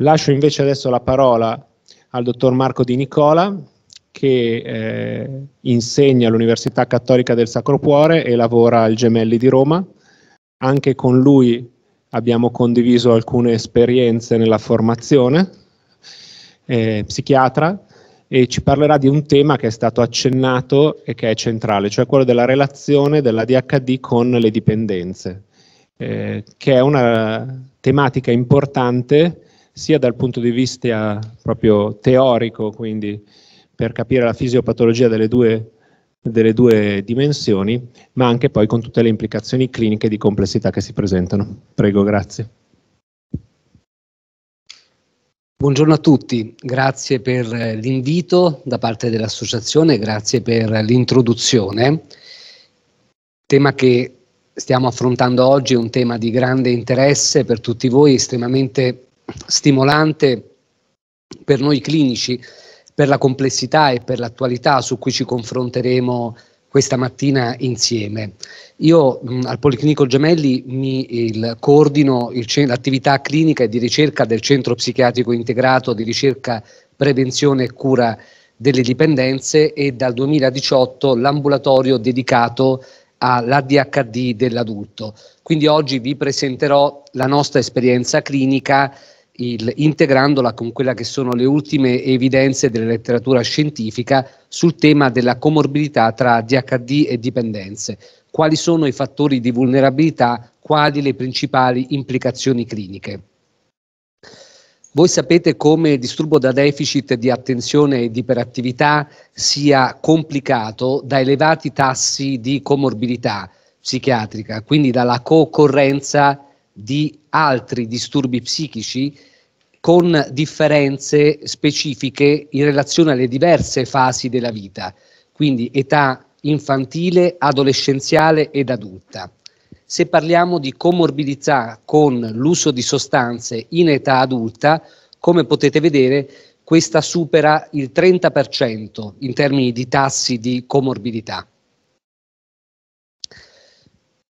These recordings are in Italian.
Lascio invece adesso la parola al dottor Marco Di Nicola che eh, insegna all'Università Cattolica del Sacro Cuore e lavora al Gemelli di Roma. Anche con lui abbiamo condiviso alcune esperienze nella formazione, eh, psichiatra, e ci parlerà di un tema che è stato accennato e che è centrale, cioè quello della relazione della DHD con le dipendenze, eh, che è una tematica importante sia dal punto di vista proprio teorico, quindi per capire la fisiopatologia delle due, delle due dimensioni, ma anche poi con tutte le implicazioni cliniche di complessità che si presentano. Prego, grazie. Buongiorno a tutti, grazie per eh, l'invito da parte dell'associazione, grazie per l'introduzione. Il tema che stiamo affrontando oggi è un tema di grande interesse per tutti voi, estremamente stimolante per noi clinici, per la complessità e per l'attualità su cui ci confronteremo questa mattina insieme. Io mh, mm, al Policlinico Gemelli mi il, coordino il, l'attività clinica e di ricerca del Centro Psichiatrico Integrato di Ricerca, Prevenzione e Cura delle Dipendenze e dal 2018 l'ambulatorio dedicato all'ADHD dell'adulto. Quindi oggi vi presenterò la nostra esperienza clinica il, integrandola con quelle che sono le ultime evidenze della letteratura scientifica sul tema della comorbidità tra DHD e dipendenze. Quali sono i fattori di vulnerabilità, quali le principali implicazioni cliniche. Voi sapete come disturbo da deficit di attenzione e di iperattività sia complicato da elevati tassi di comorbidità psichiatrica, quindi dalla co-occorrenza di altri disturbi psichici con differenze specifiche in relazione alle diverse fasi della vita, quindi età infantile, adolescenziale ed adulta. Se parliamo di comorbidità con l'uso di sostanze in età adulta, come potete vedere, questa supera il 30% in termini di tassi di comorbidità.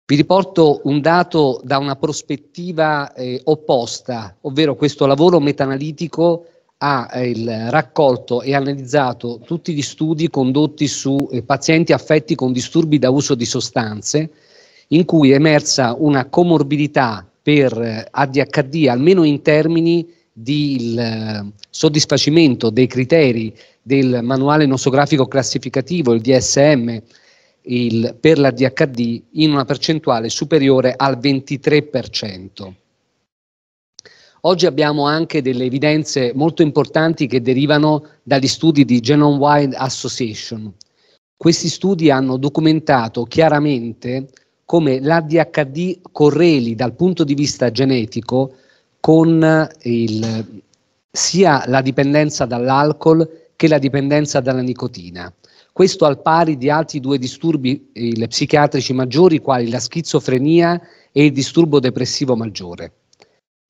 Vi riporto un dato da una prospettiva eh, opposta, ovvero questo lavoro metanalitico ha eh, raccolto e analizzato tutti gli studi condotti su eh, pazienti affetti con disturbi da uso di sostanze, in cui è emersa una comorbidità per eh, ADHD, almeno in termini di il, eh, soddisfacimento dei criteri del manuale nosografico classificativo, il DSM, il, per la DHD in una percentuale superiore al 23%. Oggi abbiamo anche delle evidenze molto importanti che derivano dagli studi di Genome Wide Association. Questi studi hanno documentato chiaramente come l'ADHD correli dal punto di vista genetico con il, sia la dipendenza dall'alcol che la dipendenza dalla nicotina. Questo al pari di altri due disturbi eh, psichiatrici maggiori, quali la schizofrenia e il disturbo depressivo maggiore.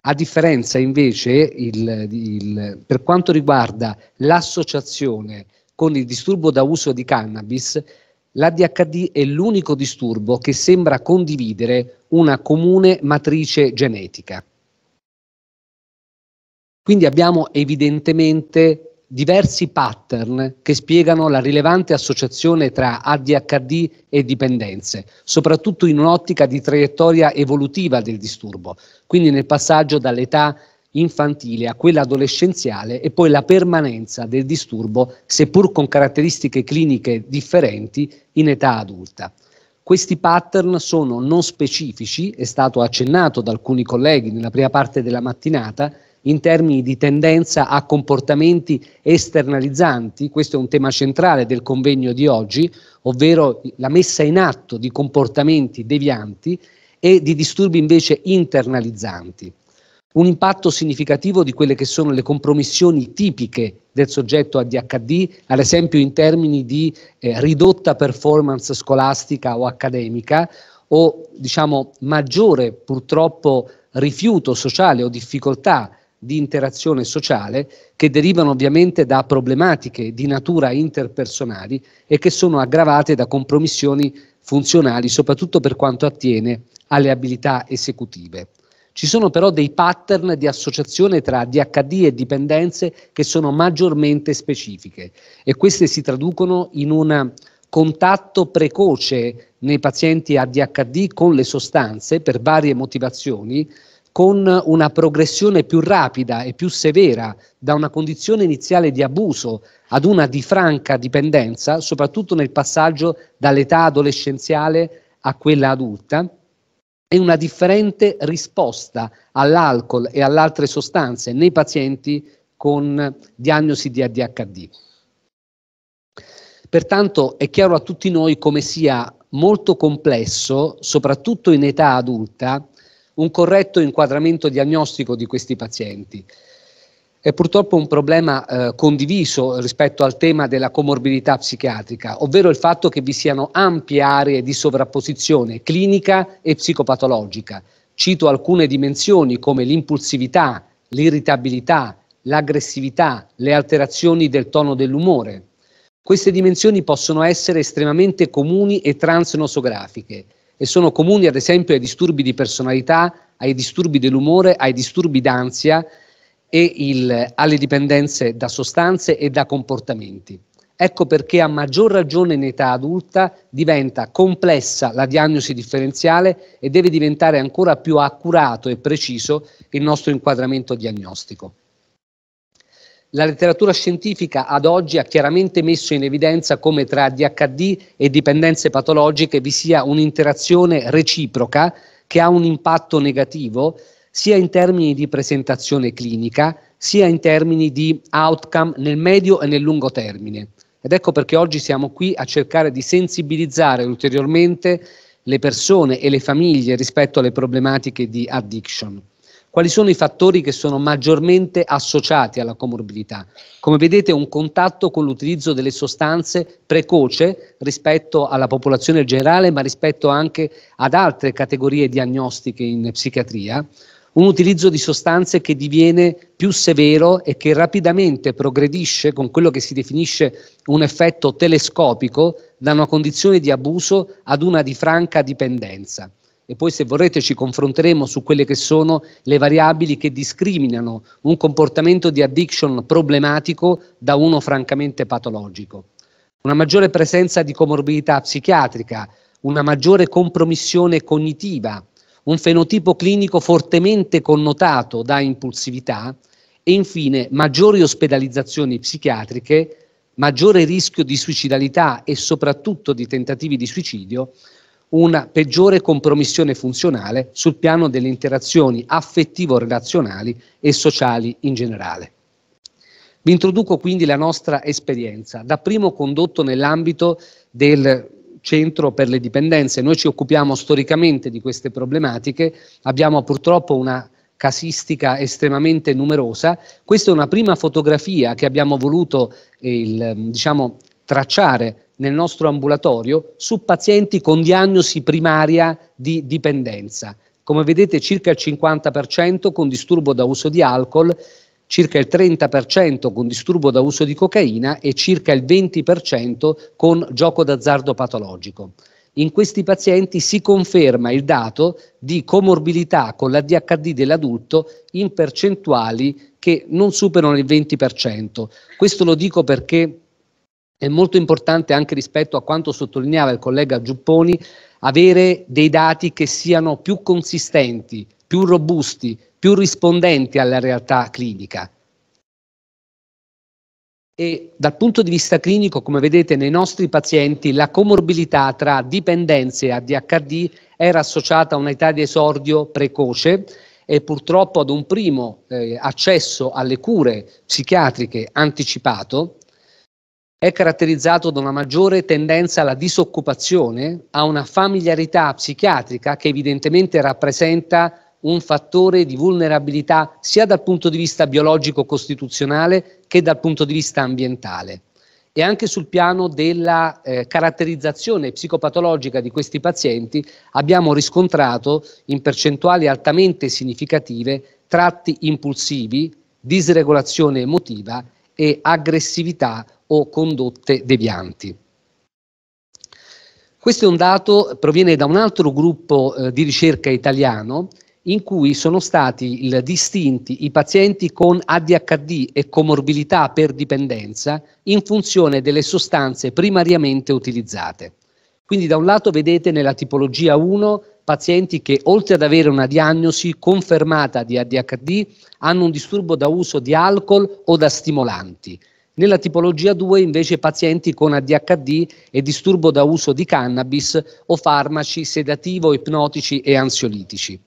A differenza invece, il, il, per quanto riguarda l'associazione con il disturbo da uso di cannabis, l'ADHD è l'unico disturbo che sembra condividere una comune matrice genetica. Quindi abbiamo evidentemente diversi pattern che spiegano la rilevante associazione tra ADHD e dipendenze, soprattutto in un'ottica di traiettoria evolutiva del disturbo, quindi nel passaggio dall'età infantile a quella adolescenziale e poi la permanenza del disturbo, seppur con caratteristiche cliniche differenti, in età adulta. Questi pattern sono non specifici, è stato accennato da alcuni colleghi nella prima parte della mattinata, in termini di tendenza a comportamenti esternalizzanti, questo è un tema centrale del convegno di oggi, ovvero la messa in atto di comportamenti devianti e di disturbi invece internalizzanti. Un impatto significativo di quelle che sono le compromissioni tipiche del soggetto ADHD, ad esempio in termini di eh, ridotta performance scolastica o accademica, o diciamo maggiore purtroppo rifiuto sociale o difficoltà di interazione sociale che derivano ovviamente da problematiche di natura interpersonali e che sono aggravate da compromissioni funzionali, soprattutto per quanto attiene alle abilità esecutive. Ci sono però dei pattern di associazione tra DHD e dipendenze che sono maggiormente specifiche e queste si traducono in un contatto precoce nei pazienti ADHD con le sostanze per varie motivazioni, con una progressione più rapida e più severa da una condizione iniziale di abuso ad una di franca dipendenza, soprattutto nel passaggio dall'età adolescenziale a quella adulta, e una differente risposta all'alcol e alle altre sostanze nei pazienti con diagnosi di ADHD. Pertanto è chiaro a tutti noi come sia molto complesso, soprattutto in età adulta, un corretto inquadramento diagnostico di questi pazienti. È purtroppo un problema eh, condiviso rispetto al tema della comorbidità psichiatrica, ovvero il fatto che vi siano ampie aree di sovrapposizione clinica e psicopatologica. Cito alcune dimensioni come l'impulsività, l'irritabilità, l'aggressività, le alterazioni del tono dell'umore. Queste dimensioni possono essere estremamente comuni e transnosografiche e sono comuni ad esempio ai disturbi di personalità, ai disturbi dell'umore, ai disturbi d'ansia e il, alle dipendenze da sostanze e da comportamenti. Ecco perché a maggior ragione in età adulta diventa complessa la diagnosi differenziale e deve diventare ancora più accurato e preciso il nostro inquadramento diagnostico. La letteratura scientifica ad oggi ha chiaramente messo in evidenza come tra DHD e dipendenze patologiche vi sia un'interazione reciproca che ha un impatto negativo sia in termini di presentazione clinica sia in termini di outcome nel medio e nel lungo termine. Ed ecco perché oggi siamo qui a cercare di sensibilizzare ulteriormente le persone e le famiglie rispetto alle problematiche di addiction. Quali sono i fattori che sono maggiormente associati alla comorbidità? Come vedete un contatto con l'utilizzo delle sostanze precoce rispetto alla popolazione generale, ma rispetto anche ad altre categorie diagnostiche in psichiatria, un utilizzo di sostanze che diviene più severo e che rapidamente progredisce con quello che si definisce un effetto telescopico da una condizione di abuso ad una di franca dipendenza e poi se vorrete ci confronteremo su quelle che sono le variabili che discriminano un comportamento di addiction problematico da uno francamente patologico. Una maggiore presenza di comorbidità psichiatrica, una maggiore compromissione cognitiva, un fenotipo clinico fortemente connotato da impulsività e infine maggiori ospedalizzazioni psichiatriche, maggiore rischio di suicidalità e soprattutto di tentativi di suicidio una peggiore compromissione funzionale sul piano delle interazioni affettivo-relazionali e sociali in generale. Vi introduco quindi la nostra esperienza, dapprima condotto nell'ambito del centro per le dipendenze. Noi ci occupiamo storicamente di queste problematiche, abbiamo purtroppo una casistica estremamente numerosa. Questa è una prima fotografia che abbiamo voluto eh, il, diciamo, tracciare nel nostro ambulatorio su pazienti con diagnosi primaria di dipendenza. Come vedete circa il 50% con disturbo da uso di alcol, circa il 30% con disturbo da uso di cocaina e circa il 20% con gioco d'azzardo patologico. In questi pazienti si conferma il dato di comorbilità con la DHD dell'adulto in percentuali che non superano il 20%. Questo lo dico perché è molto importante anche rispetto a quanto sottolineava il collega Giupponi avere dei dati che siano più consistenti, più robusti, più rispondenti alla realtà clinica. E dal punto di vista clinico, come vedete nei nostri pazienti, la comorbilità tra dipendenze e ADHD era associata a un'età di esordio precoce e purtroppo ad un primo eh, accesso alle cure psichiatriche anticipato è caratterizzato da una maggiore tendenza alla disoccupazione, a una familiarità psichiatrica che evidentemente rappresenta un fattore di vulnerabilità sia dal punto di vista biologico costituzionale che dal punto di vista ambientale e anche sul piano della eh, caratterizzazione psicopatologica di questi pazienti abbiamo riscontrato in percentuali altamente significative tratti impulsivi, disregolazione emotiva e aggressività o condotte devianti. Questo è un dato, proviene da un altro gruppo eh, di ricerca italiano in cui sono stati il, distinti i pazienti con ADHD e comorbilità per dipendenza in funzione delle sostanze primariamente utilizzate. Quindi da un lato vedete nella tipologia 1 pazienti che oltre ad avere una diagnosi confermata di ADHD hanno un disturbo da uso di alcol o da stimolanti. Nella tipologia 2 invece pazienti con ADHD e disturbo da uso di cannabis o farmaci sedativo, ipnotici e ansiolitici.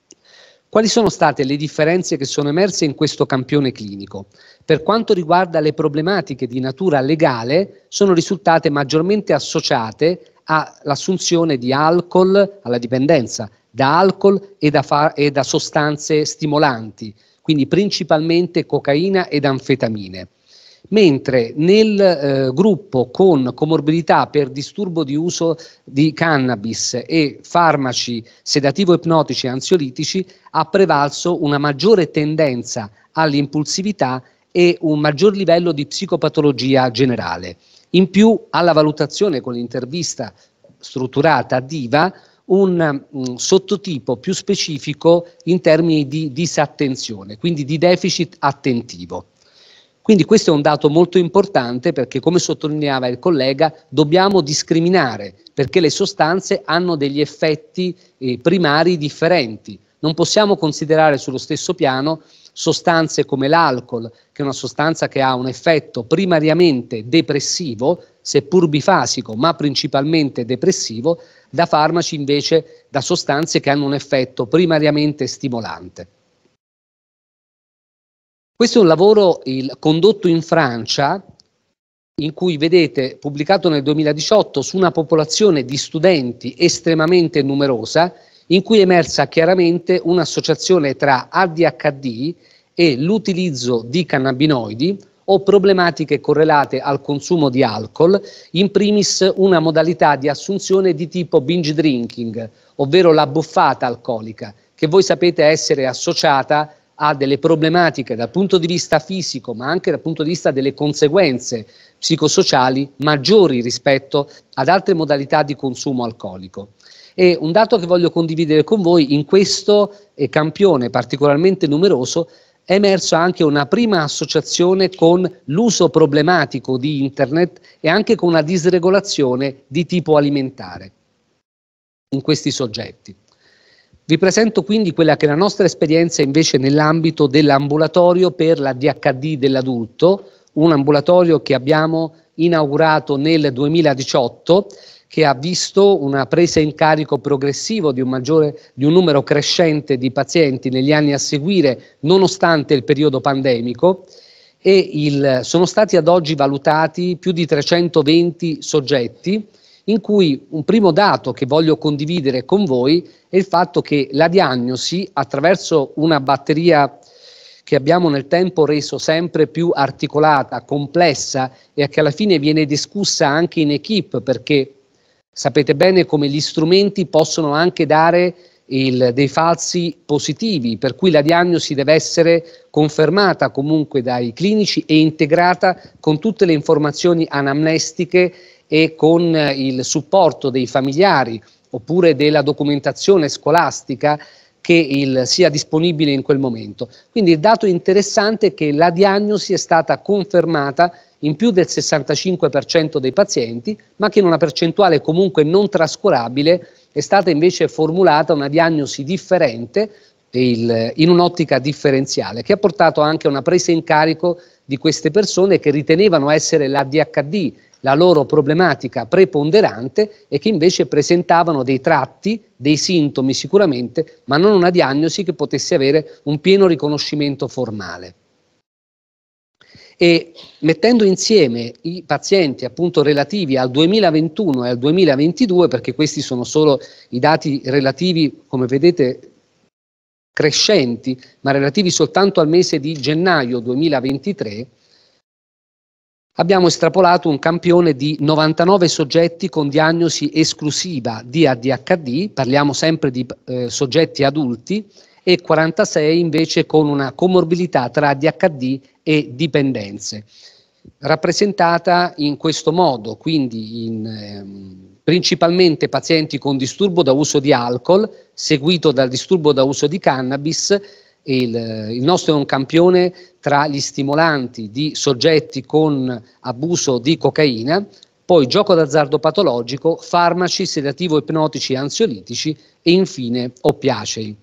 Quali sono state le differenze che sono emerse in questo campione clinico? Per quanto riguarda le problematiche di natura legale, sono risultate maggiormente associate all'assunzione di alcol, alla dipendenza da alcol e da, fa- e da sostanze stimolanti, quindi principalmente cocaina ed anfetamine mentre nel eh, gruppo con comorbidità per disturbo di uso di cannabis e farmaci sedativo-ipnotici e ansiolitici ha prevalso una maggiore tendenza all'impulsività e un maggior livello di psicopatologia generale. In più alla valutazione con l'intervista strutturata a DIVA un, un, mm, sottotipo più specifico in termini di disattenzione, quindi di deficit attentivo. Quindi questo è un dato molto importante perché, come sottolineava il collega, dobbiamo discriminare perché le sostanze hanno degli effetti eh, primari differenti. Non possiamo considerare sullo stesso piano sostanze come l'alcol, che è una sostanza che ha un effetto primariamente depressivo, seppur bifasico, ma principalmente depressivo, da farmaci invece da sostanze che hanno un effetto primariamente stimolante. Questo è un lavoro il, condotto in Francia, in cui vedete pubblicato nel 2018 su una popolazione di studenti estremamente numerosa, in cui è emersa chiaramente un'associazione tra ADHD e l'utilizzo di cannabinoidi o problematiche correlate al consumo di alcol, in primis una modalità di assunzione di tipo binge drinking, ovvero la buffata alcolica, che voi sapete essere associata a delle problematiche dal punto di vista fisico, ma anche dal punto di vista delle conseguenze psicosociali maggiori rispetto ad altre modalità di consumo alcolico. E un dato che voglio condividere con voi, in questo eh, campione particolarmente numeroso è emersa anche una prima associazione con l'uso problematico di Internet e anche con una disregolazione di tipo alimentare in questi soggetti. Vi presento quindi quella che è la nostra esperienza invece nell'ambito dell'ambulatorio per la DHD dell'adulto, un ambulatorio che abbiamo inaugurato nel 2018 che ha visto una presa in carico progressivo di un, maggiore, di un numero crescente di pazienti negli anni a seguire, nonostante il periodo pandemico, e il, sono stati ad oggi valutati più di 320 soggetti, in cui un primo dato che voglio condividere con voi è il fatto che la diagnosi attraverso una batteria che abbiamo nel tempo reso sempre più articolata, complessa e che alla fine viene discussa anche in equip perché Sapete bene come gli strumenti possono anche dare il, dei falsi positivi, per cui la diagnosi deve essere confermata comunque dai clinici e integrata con tutte le informazioni anamnestiche e con eh, il supporto dei familiari oppure della documentazione scolastica che il, sia disponibile in quel momento. Quindi il dato interessante è che la diagnosi è stata confermata in più del 65% dei pazienti, ma che in una percentuale comunque non trascurabile è stata invece formulata una diagnosi differente il, in un'ottica differenziale, che ha portato anche a una presa in carico di queste persone che ritenevano essere l'ADHD la loro problematica preponderante e che invece presentavano dei tratti, dei sintomi sicuramente, ma non una diagnosi che potesse avere un pieno riconoscimento formale e mettendo insieme i pazienti appunto relativi al 2021 e al 2022, perché questi sono solo i dati relativi, come vedete, crescenti, ma relativi soltanto al mese di gennaio 2023, abbiamo estrapolato un campione di 99 soggetti con diagnosi esclusiva di ADHD, parliamo sempre di eh, soggetti adulti, e 46 invece con una comorbilità tra DHD e dipendenze. Rappresentata in questo modo, quindi in, ehm, principalmente pazienti con disturbo da uso di alcol, seguito dal disturbo da uso di cannabis, il, il, nostro è un campione tra gli stimolanti di soggetti con abuso di cocaina, poi gioco d'azzardo patologico, farmaci sedativo ipnotici e ansiolitici e infine oppiacei.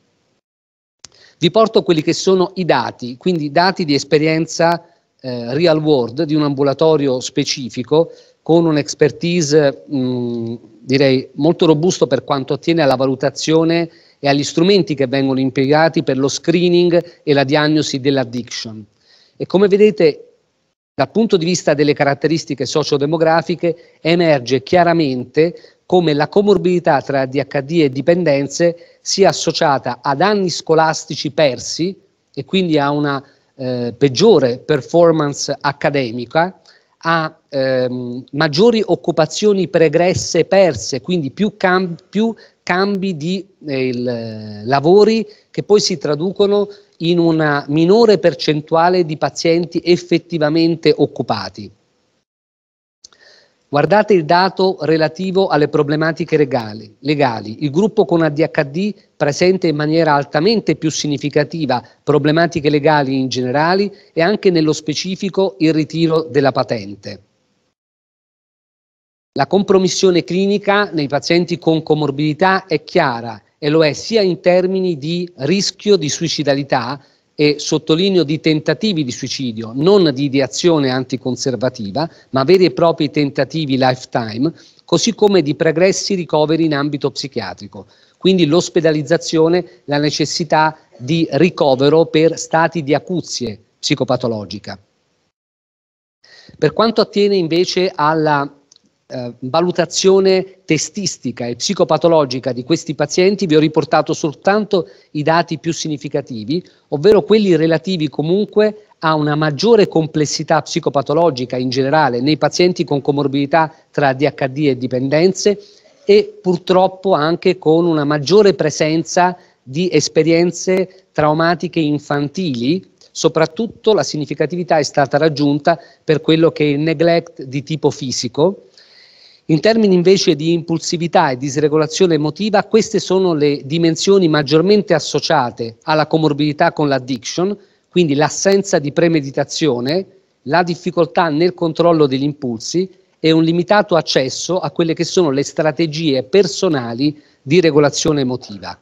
Vi porto quelli che sono i dati, quindi dati di esperienza eh, real world di un ambulatorio specifico con un'expertise mh, mm, direi molto robusto per quanto attiene alla valutazione e agli strumenti che vengono impiegati per lo screening e la diagnosi dell'addiction. E come vedete, dal punto di vista delle caratteristiche sociodemografiche, emerge chiaramente come la comorbidità tra DHD e dipendenze sia associata ad anni scolastici persi e quindi a una eh, peggiore performance accademica, a ehm, maggiori occupazioni pregresse perse, quindi più, cam più cambi di eh, il, eh, lavori che poi si traducono in una minore percentuale di pazienti effettivamente occupati. Guardate il dato relativo alle problematiche legali. legali. Il gruppo con ADHD presenta in maniera altamente più significativa problematiche legali in generale e anche nello specifico il ritiro della patente. La compromissione clinica nei pazienti con comorbidità è chiara e lo è sia in termini di rischio di suicidalità e sottolineo di tentativi di suicidio, non di ideazione anticonservativa, ma veri e propri tentativi lifetime, così come di pregressi ricoveri in ambito psichiatrico. Quindi l'ospedalizzazione, la necessità di ricovero per stati di acuzie psicopatologica. Per quanto attiene invece alla eh, valutazione testistica e psicopatologica di questi pazienti vi ho riportato soltanto i dati più significativi, ovvero quelli relativi comunque a una maggiore complessità psicopatologica in generale nei pazienti con comorbidità tra DHD e dipendenze e purtroppo anche con una maggiore presenza di esperienze traumatiche infantili soprattutto la significatività è stata raggiunta per quello che è il neglect di tipo fisico, in termini invece di impulsività e disregolazione emotiva, queste sono le dimensioni maggiormente associate alla comorbidità con l'addiction, quindi l'assenza di premeditazione, la difficoltà nel controllo degli impulsi e un limitato accesso a quelle che sono le strategie personali di regolazione emotiva.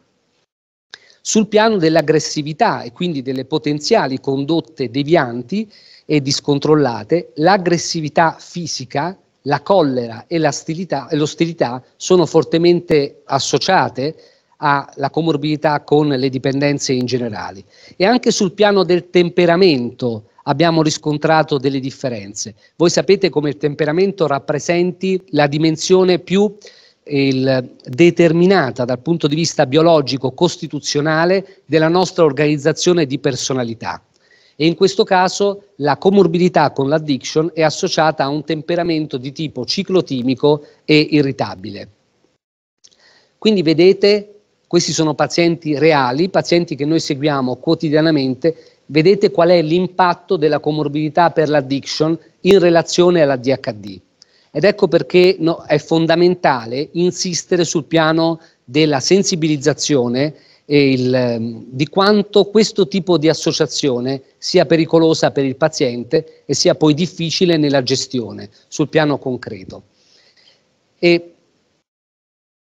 Sul piano dell'aggressività e quindi delle potenziali condotte devianti e discontrollate, l'aggressività fisica la collera e, e l'ostilità sono fortemente associate alla comorbidità con le dipendenze in generale. E anche sul piano del temperamento abbiamo riscontrato delle differenze. Voi sapete come il temperamento rappresenti la dimensione più il, determinata dal punto di vista biologico, costituzionale, della nostra organizzazione di personalità e in questo caso la comorbidità con l'addiction è associata a un temperamento di tipo ciclotimico e irritabile. Quindi vedete, questi sono pazienti reali, pazienti che noi seguiamo quotidianamente, vedete qual è l'impatto della comorbidità per l'addiction in relazione alla DHD. Ed ecco perché no, è fondamentale insistere sul piano della sensibilizzazione il, ehm, di quanto questo tipo di associazione sia pericolosa per il paziente e sia poi difficile nella gestione sul piano concreto. E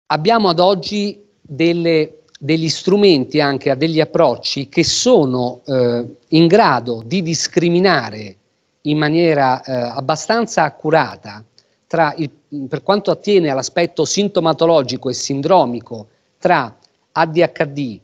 abbiamo ad oggi delle, degli strumenti, anche degli approcci che sono eh, in grado di discriminare in maniera eh, abbastanza accurata il, per quanto attiene all'aspetto sintomatologico e sindromico tra ADHD,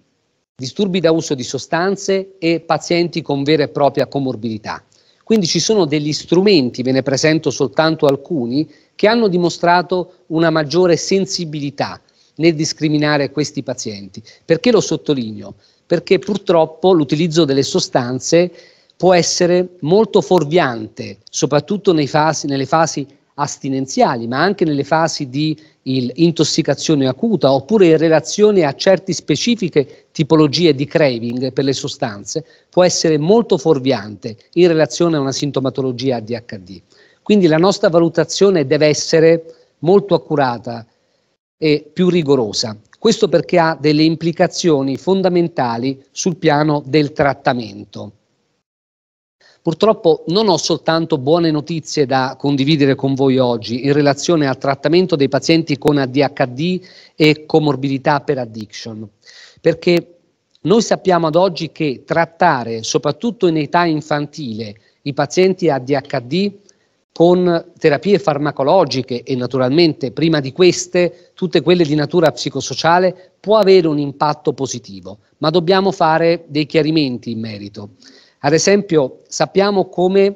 disturbi da uso di sostanze e pazienti con vera e propria comorbidità. Quindi ci sono degli strumenti, ve ne presento soltanto alcuni, che hanno dimostrato una maggiore sensibilità nel discriminare questi pazienti. Perché lo sottolineo? Perché purtroppo l'utilizzo delle sostanze può essere molto forviante, soprattutto fasi, nelle fasi astinenziali, ma anche nelle fasi di intossicazione acuta oppure in relazione a certe specifiche tipologie di craving per le sostanze, può essere molto fuorviante in relazione a una sintomatologia ADHD. Quindi la nostra valutazione deve essere molto accurata e più rigorosa. Questo perché ha delle implicazioni fondamentali sul piano del trattamento. Purtroppo non ho soltanto buone notizie da condividere con voi oggi in relazione al trattamento dei pazienti con ADHD e comorbidità per addiction, perché noi sappiamo ad oggi che trattare, soprattutto in età infantile, i pazienti ADHD con terapie farmacologiche e naturalmente prima di queste tutte quelle di natura psicosociale può avere un impatto positivo, ma dobbiamo fare dei chiarimenti in merito. Ad esempio, sappiamo come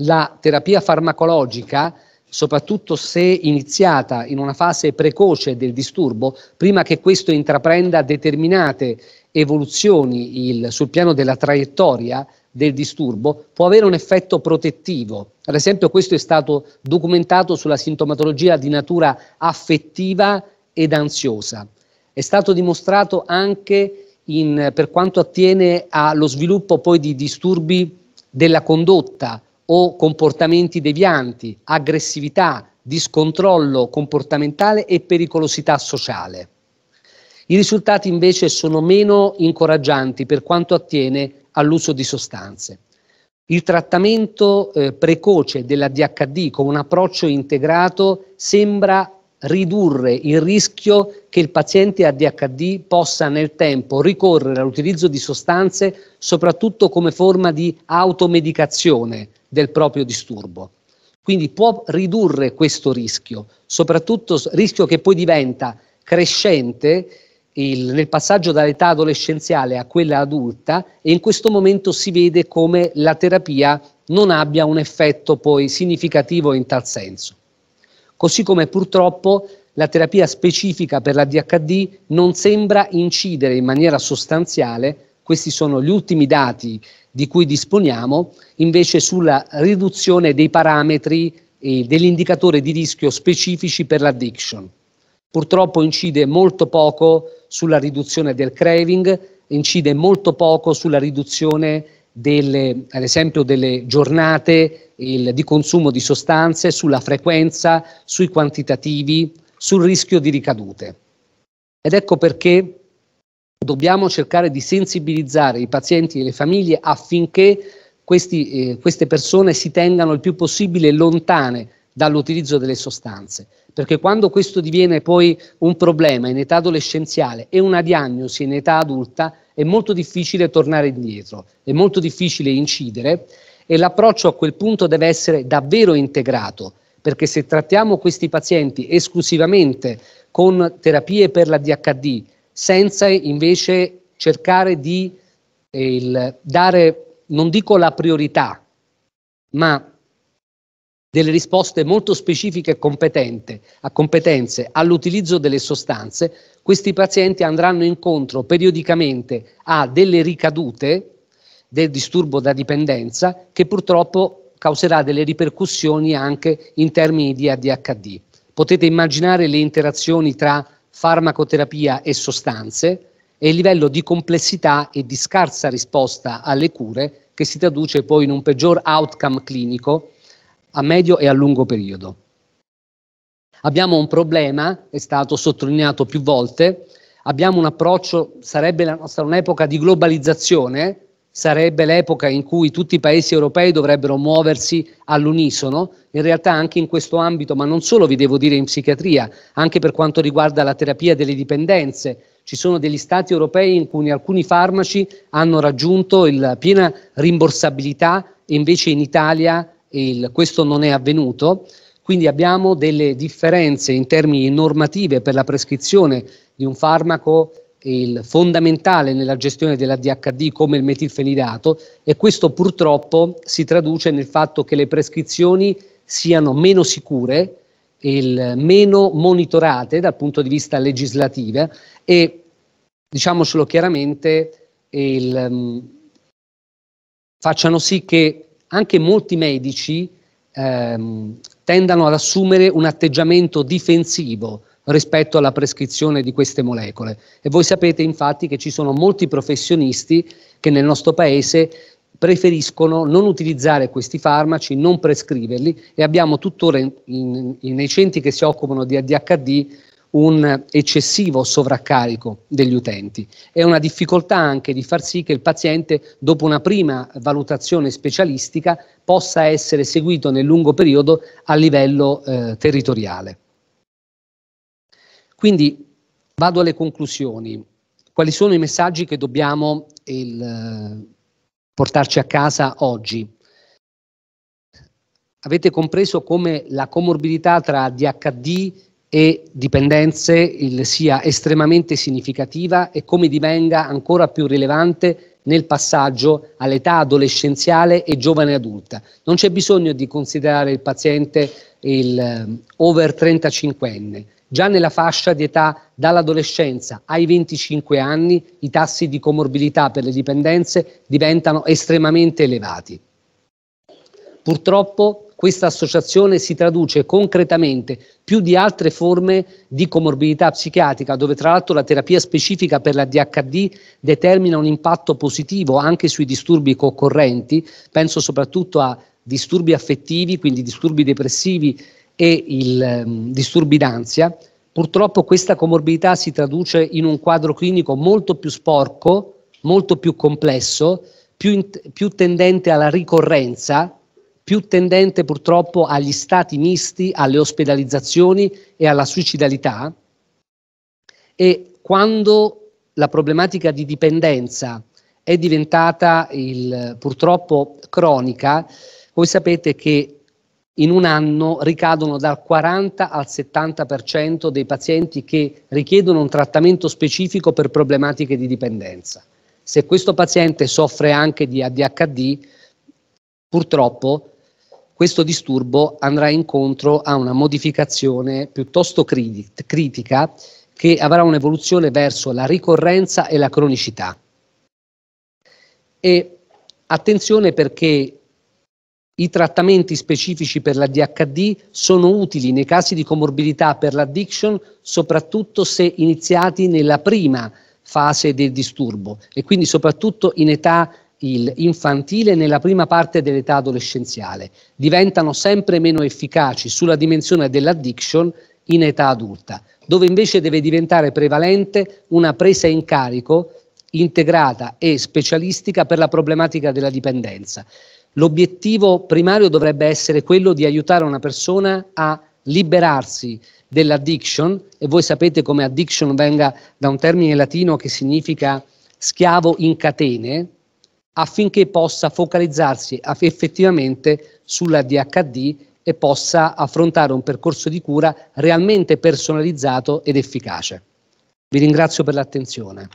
la terapia farmacologica, soprattutto se iniziata in una fase precoce del disturbo, prima che questo intraprenda determinate evoluzioni il, sul piano della traiettoria del disturbo, può avere un effetto protettivo. Ad esempio questo è stato documentato sulla sintomatologia di natura affettiva ed ansiosa. È stato dimostrato anche in, per quanto attiene allo sviluppo poi di disturbi della condotta o comportamenti devianti, aggressività, discontrollo comportamentale e pericolosità sociale. I risultati invece sono meno incoraggianti per quanto attiene all'uso di sostanze. Il trattamento eh, precoce della DHD con un approccio integrato sembra ridurre il rischio che il paziente ADHD possa nel tempo ricorrere all'utilizzo di sostanze soprattutto come forma di automedicazione del proprio disturbo. Quindi può ridurre questo rischio, soprattutto rischio che poi diventa crescente il, nel passaggio dall'età adolescenziale a quella adulta e in questo momento si vede come la terapia non abbia un effetto poi significativo in tal senso così come purtroppo la terapia specifica per la DHD non sembra incidere in maniera sostanziale, questi sono gli ultimi dati di cui disponiamo, invece sulla riduzione dei parametri e dell'indicatore di rischio specifici per l'addiction. Purtroppo incide molto poco sulla riduzione del craving, incide molto poco sulla riduzione delle, ad esempio delle giornate il, di consumo di sostanze, sulla frequenza, sui quantitativi, sul rischio di ricadute. Ed ecco perché dobbiamo cercare di sensibilizzare i pazienti e le famiglie affinché questi, eh, queste persone si tengano il più possibile lontane dall'utilizzo delle sostanze perché quando questo diviene poi un problema in età adolescenziale e una diagnosi in età adulta, è molto difficile tornare indietro, è molto difficile incidere e l'approccio a quel punto deve essere davvero integrato, perché se trattiamo questi pazienti esclusivamente con terapie per la DHD, senza invece cercare di eh, dare, non dico la priorità, ma delle risposte molto specifiche a competenze all'utilizzo delle sostanze, questi pazienti andranno incontro periodicamente a delle ricadute del disturbo da dipendenza che purtroppo causerà delle ripercussioni anche in termini di ADHD. Potete immaginare le interazioni tra farmacoterapia e sostanze e il livello di complessità e di scarsa risposta alle cure che si traduce poi in un peggior outcome clinico a medio e a lungo periodo. Abbiamo un problema, è stato sottolineato più volte, abbiamo un approccio, sarebbe la nostra un'epoca di globalizzazione, sarebbe l'epoca in cui tutti i paesi europei dovrebbero muoversi all'unisono, in realtà anche in questo ambito, ma non solo vi devo dire in psichiatria, anche per quanto riguarda la terapia delle dipendenze, ci sono degli stati europei in cui alcuni farmaci hanno raggiunto la piena rimborsabilità e invece in Italia il, questo non è avvenuto, quindi abbiamo delle differenze in termini normative per la prescrizione di un farmaco il fondamentale nella gestione della DHD come il metilfenidato e questo purtroppo si traduce nel fatto che le prescrizioni siano meno sicure, meno monitorate dal punto di vista legislativo e diciamocelo chiaramente il, um, facciano sì che anche molti medici ehm, tendano ad assumere un atteggiamento difensivo rispetto alla prescrizione di queste molecole. E voi sapete infatti che ci sono molti professionisti che nel nostro paese preferiscono non utilizzare questi farmaci, non prescriverli e abbiamo tuttora in, in, nei centri che si occupano di ADHD un eccessivo sovraccarico degli utenti È una difficoltà anche di far sì che il paziente, dopo una prima valutazione specialistica, possa essere seguito nel lungo periodo a livello eh, territoriale. Quindi vado alle conclusioni. Quali sono i messaggi che dobbiamo il, portarci a casa oggi? Avete compreso come la comorbidità tra DHD e dipendenze il, sia estremamente significativa e come divenga ancora più rilevante nel passaggio all'età adolescenziale e giovane adulta. Non c'è bisogno di considerare il paziente il ehm, over 35enne. Già nella fascia di età dall'adolescenza ai 25 anni i tassi di comorbilità per le dipendenze diventano estremamente elevati. Purtroppo questa associazione si traduce concretamente più di altre forme di comorbidità psichiatrica, dove tra l'altro la terapia specifica per la DHD determina un impatto positivo anche sui disturbi concorrenti, penso soprattutto a disturbi affettivi, quindi disturbi depressivi e il, um, disturbi d'ansia. Purtroppo questa comorbidità si traduce in un quadro clinico molto più sporco, molto più complesso, più, in, più tendente alla ricorrenza, più tendente purtroppo agli stati misti, alle ospedalizzazioni e alla suicidalità. E quando la problematica di dipendenza è diventata il, purtroppo cronica, voi sapete che in un anno ricadono dal 40 al 70% dei pazienti che richiedono un trattamento specifico per problematiche di dipendenza. Se questo paziente soffre anche di ADHD, purtroppo questo disturbo andrà incontro a una modificazione piuttosto crit- critica che avrà un'evoluzione verso la ricorrenza e la cronicità. E attenzione perché i trattamenti specifici per la DHD sono utili nei casi di comorbidità per l'addiction, soprattutto se iniziati nella prima fase del disturbo e quindi soprattutto in età il infantile nella prima parte dell'età adolescenziale, diventano sempre meno efficaci sulla dimensione dell'addiction in età adulta, dove invece deve diventare prevalente una presa in carico integrata e specialistica per la problematica della dipendenza. L'obiettivo primario dovrebbe essere quello di aiutare una persona a liberarsi dell'addiction e voi sapete come addiction venga da un termine latino che significa schiavo in catene, affinché possa focalizzarsi effettivamente sulla DHD e possa affrontare un percorso di cura realmente personalizzato ed efficace. Vi ringrazio per l'attenzione.